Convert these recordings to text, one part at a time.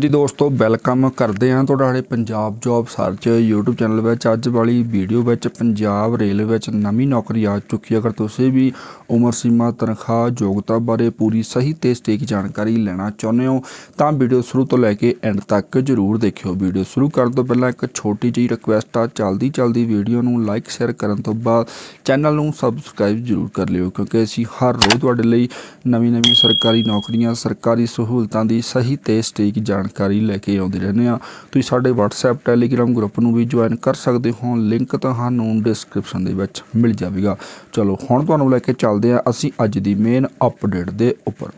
ਜੀ ਦੋਸਤੋ ਵੈਲਕਮ ਕਰਦੇ ਆ ਤੁਹਾਡਾ ਸਾਡੇ Punjab job search YouTube channel ਵਿੱਚ ਅੱਜ ਵਾਲੀ ਵੀਡੀਓ ਵਿੱਚ ਪੰਜਾਬ ਰੇਲਵੇ ਵਿੱਚ ਨਵੀਂ ਨੌਕਰੀ ਆ ਚੁੱਕੀ ਅਗਰ ਤੁਸੀਂ ਵੀ ਉਮਰ ਸੀਮਾ ਤਨਖਾਹ ਯੋਗਤਾ ਬਾਰੇ ਪੂਰੀ ਸਹੀ ਤੇ ਸਟੇਕ ਜਾਣਕਾਰੀ ਲੈਣਾ ਚਾਹੁੰਦੇ ਹੋ ਤਾਂ ਵੀਡੀਓ ਸ਼ੁਰੂ ਤੋਂ ਲੈ ਕੇ ਐਂਡ ਤੱਕ ਜ਼ਰੂਰ ਦੇਖਿਓ ਵੀਡੀਓ ਸ਼ੁਰੂ ਕਰਨ ਤੋਂ ਪਹਿਲਾਂ ਇੱਕ ਛੋਟੀ ਜਿਹੀ ਰਿਕੁਐਸਟ ਆ ਚਲਦੀ ਚਲਦੀ ਵੀਡੀਓ ਨੂੰ ਲਾਈਕ ਸ਼ੇਅਰ ਕਰਨ ਤੋਂ ਬਾਅਦ ਚੈਨਲ ਨੂੰ ਸਬਸਕ੍ਰਾਈਬ ਜ਼ਰੂਰ ਕਰ ਲਿਓ ਕਿਉਂਕਿ ਅਸੀਂ ਹਰ ਰੋਜ਼ ਤੁਹਾਡੇ ਲਈ ਨਵੀਂ ਨਵੀਂ ਸਰਕਾਰੀ ਨੌਕਰੀਆਂ ਸਰਕਾਰੀ ਸਹੂਲਤਾਂ ਦੀ ਸਹੀ ਤੇ ਸਟੇਕ ਜਾਣ ਜਾਣਕਾਰੀ ਲੈ ਕੇ ਆਉਂਦੇ ਰਹਿੰਦੇ ਆ ਤੁਸੀਂ ਸਾਡੇ WhatsApp Telegram ਗਰੁੱਪ ਨੂੰ ਵੀ ਜੁਆਇਨ ਕਰ ਸਕਦੇ ਹੋ ਲਿੰਕ ਤੁਹਾਨੂੰ ਡਿਸਕ੍ਰਿਪਸ਼ਨ ਦੇ ਵਿੱਚ ਮਿਲ ਜਾਵੇਗਾ ਚਲੋ ਹੁਣ ਤੁਹਾਨੂੰ ਲੈ ਕੇ ਚੱਲਦੇ ਆ ਅਸੀਂ ਅੱਜ ਦੀ ਮੇਨ ਅਪਡੇਟ ਦੇ ਉੱਪਰ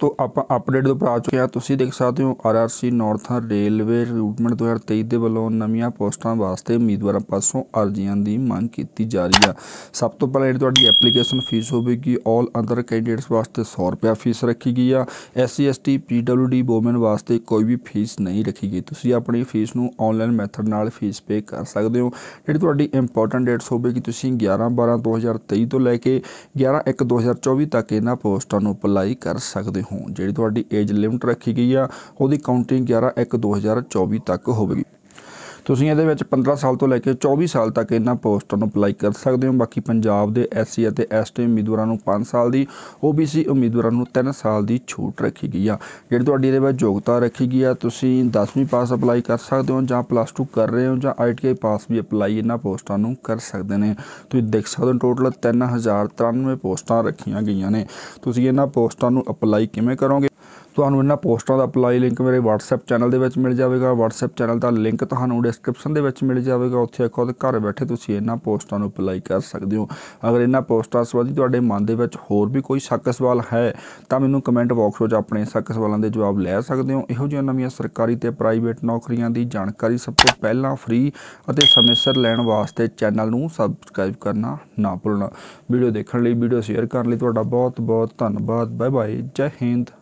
ਤੋ ਆਪਾਂ ਅਪਡੇਟ ਦੇ ਪ੍ਰਾਪਤ ਆ ਤੁਸੀਂ ਦੇਖ ਸਕਦੇ ਹੋ ਆਰਆਰਸੀ ਨਾਰਥਨ ਰੇਲਵੇ ਰੂਟਮੈਂਟ 2023 ਦੇ ਵੱਲੋਂ ਨਵੀਆਂ ਪੋਸਟਾਂ ਵਾਸਤੇ ਉਮੀਦਵਾਰਾਂ ਪਾਸੋਂ ਅਰਜ਼ੀਆਂ ਦੀ ਮੰਗ ਕੀਤੀ ਜਾ ਰਹੀ ਆ ਸਭ ਤੋਂ ਪਹਿਲਾਂ ਤੁਹਾਡੀ ਐਪਲੀਕੇਸ਼ਨ ਫੀਸ ਹੋਵੇਗੀ ਆਲ ਅੰਦਰ ਕੈਂਡੀਡੇਟਸ ਵਾਸਤੇ 100 ਰੁਪਿਆ ਫੀਸ ਰੱਖੀ ਗਈ ਆ ਐਸਸੀ ਐਸਟੀ ਪੀਡਬਲਯੂਡੀ ਵੂਮਨ ਵਾਸਤੇ ਕੋਈ ਵੀ ਫੀਸ ਨਹੀਂ ਰੱਖੀ ਗਈ ਤੁਸੀਂ ਆਪਣੀ ਫੀਸ ਨੂੰ ਆਨਲਾਈਨ ਮੈਥਡ ਨਾਲ ਫੀਸ ਪੇ ਕਰ ਸਕਦੇ ਹੋ ਜਿਹੜੀ ਤੁਹਾਡੀ ਇੰਪੋਰਟੈਂਟ ਡੇਟਸ ਹੋਵੇਗੀ ਤੁਸੀਂ 11 12 2023 ਤੋਂ ਲੈ ਕੇ 11 1 2024 ਤੱਕ ਇਹਨਾਂ ਪੋਸਟਾਂ ਨੂੰ ਅਪਲਾਈ ਕਰ ਸਕਦੇ ਹੋ ਹੋਣ ਜਿਹੜੀ ਤੁਹਾਡੀ ਏਜ ਲਿਮਟ ਰੱਖੀ ਗਈ ਆ ਉਹਦੀ ਕਾਊਂਟਿੰਗ 11 1 2024 ਤੱਕ ਹੋਵੇਗੀ ਤੁਸੀਂ ਇਹਦੇ ਵਿੱਚ 15 ਸਾਲ ਤੋਂ ਲੈ ਕੇ 24 ਸਾਲ ਤੱਕ ਇਹਨਾਂ ਪੋਸਟਾਂ ਨੂੰ ਅਪਲਾਈ ਕਰ ਸਕਦੇ ਹੋ ਬਾਕੀ ਪੰਜਾਬ ਦੇ ਐਸਸੀ ਅਤੇ ਐਸਟੀ ਉਮੀਦਵਾਰਾਂ ਨੂੰ 5 ਸਾਲ ਦੀ ਓਬੀਸੀ ਉਮੀਦਵਾਰਾਂ ਨੂੰ 3 ਸਾਲ ਦੀ ਛੂਟ ਰੱਖੀ ਗਈ ਆ ਜਿਹੜੀ ਤੁਹਾਡੀ ਇਹਦੇ ਵਿੱਚ ਯੋਗਤਾ ਰੱਖੀ ਗਈ ਆ ਤੁਸੀਂ 10ਵੀਂ ਪਾਸ ਅਪਲਾਈ ਕਰ ਸਕਦੇ ਹੋ ਜਾਂ ਪਲੱਸ 2 ਕਰ ਰਹੇ ਹੋ ਜਾਂ ਆਈਟੀਆਈ ਪਾਸ ਵੀ ਅਪਲਾਈ ਇਹਨਾਂ ਪੋਸਟਾਂ ਨੂੰ ਕਰ ਸਕਦੇ ਨੇ ਤੁਸੀਂ ਦੇਖ ਸਕਦੇ ਹੋ ਟੋਟਲ 3093 ਪੋਸਟਾਂ ਰੱਖੀਆਂ ਗਈਆਂ ਨੇ ਤੁਸੀਂ ਇਹਨਾਂ ਪੋਸਟਾਂ ਨੂੰ ਅਪਲਾਈ ਕਿਵੇਂ ਕਰੋਗੇ ਤੁਹਾਨੂੰ ਇਹਨਾਂ ਪੋਸਟਾਂ ਦਾ ਅਪਲਾਈ ਲਿੰਕ ਮੇਰੇ WhatsApp ਚੈਨਲ ਦੇ ਵਿੱਚ ਮਿਲ ਜਾਵੇਗਾ WhatsApp ਚੈਨਲ ਦਾ ਲਿੰਕ ਤੁਹਾਨੂੰ ਡਿਸਕ੍ਰਿਪਸ਼ਨ ਦੇ ਵਿੱਚ ਮਿਲ ਜਾਵੇਗਾ ਉੱਥੇ ਖੁਦ ਘਰ ਬੈਠੇ ਤੁਸੀਂ ਇਹਨਾਂ ਪੋਸਟਾਂ ਨੂੰ ਅਪਲਾਈ ਕਰ ਸਕਦੇ ਹੋ ਅਗਰ ਇਹਨਾਂ ਪੋਸਟਾਂ ਸੰਬੰਧੀ ਤੁਹਾਡੇ ਮਨ ਦੇ ਵਿੱਚ ਹੋਰ ਵੀ ਕੋਈ ਸ਼ੱਕ ਸਵਾਲ ਹੈ ਤਾਂ ਮੈਨੂੰ ਕਮੈਂਟ ਬਾਕਸ ਵਿੱਚ ਆਪਣੇ ਸ਼ੱਕ ਸਵਾਲਾਂ ਦੇ ਜਵਾਬ ਲੈ ਸਕਦੇ ਹੋ ਇਹੋ ਜਿਹੀਆਂ ਨਵੀਆਂ ਸਰਕਾਰੀ ਤੇ ਪ੍ਰਾਈਵੇਟ ਨੌਕਰੀਆਂ ਦੀ ਜਾਣਕਾਰੀ ਸਭ ਤੋਂ ਪਹਿਲਾਂ ਫ੍ਰੀ ਅਤੇ ਸਮੇਂ ਸਿਰ ਲੈਣ ਵਾਸਤੇ ਚੈਨਲ ਨੂੰ ਸਬਸਕ੍ਰਾਈਬ ਕਰਨਾ ਨਾ ਭੁੱਲਣਾ ਵੀਡੀਓ ਦੇਖਣ ਲਈ ਵੀਡੀਓ ਸ਼ੇਅਰ ਕਰਨ ਲਈ ਤੁਹਾਡਾ ਬਹੁਤ ਬਹੁਤ ਧੰਨਵਾਦ ਬਾਏ ਬਾਏ ਜੈ ਹਿੰਦ